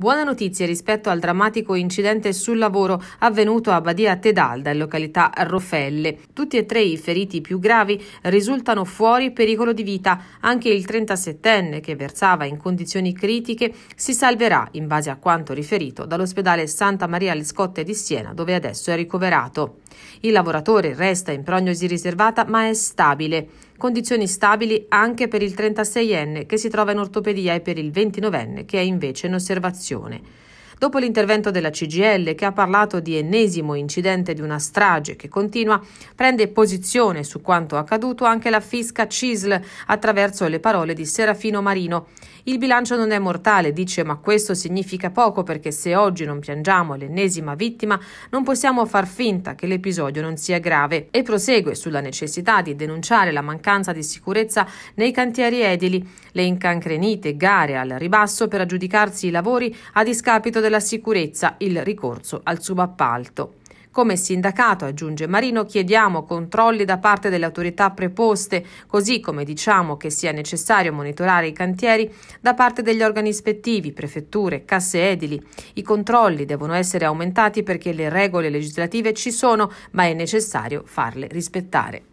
Buona notizia rispetto al drammatico incidente sul lavoro avvenuto a Badia Tedalda, in località Rofelle. Tutti e tre i feriti più gravi risultano fuori pericolo di vita. Anche il 37enne, che versava in condizioni critiche, si salverà, in base a quanto riferito, dall'ospedale Santa Maria alle Scotte di Siena, dove adesso è ricoverato. Il lavoratore resta in prognosi riservata ma è stabile condizioni stabili anche per il 36enne che si trova in ortopedia e per il 29enne che è invece in osservazione. Dopo l'intervento della CGL, che ha parlato di ennesimo incidente di una strage che continua, prende posizione su quanto accaduto anche la fisca CISL attraverso le parole di Serafino Marino. Il bilancio non è mortale, dice, ma questo significa poco perché se oggi non piangiamo l'ennesima vittima, non possiamo far finta che l'episodio non sia grave. E prosegue sulla necessità di denunciare la mancanza di sicurezza nei cantieri edili, le incancrenite gare al ribasso per aggiudicarsi i lavori a discapito del della sicurezza il ricorso al subappalto. Come sindacato, aggiunge Marino, chiediamo controlli da parte delle autorità preposte, così come diciamo che sia necessario monitorare i cantieri da parte degli organi ispettivi, prefetture, casse edili. I controlli devono essere aumentati perché le regole legislative ci sono, ma è necessario farle rispettare.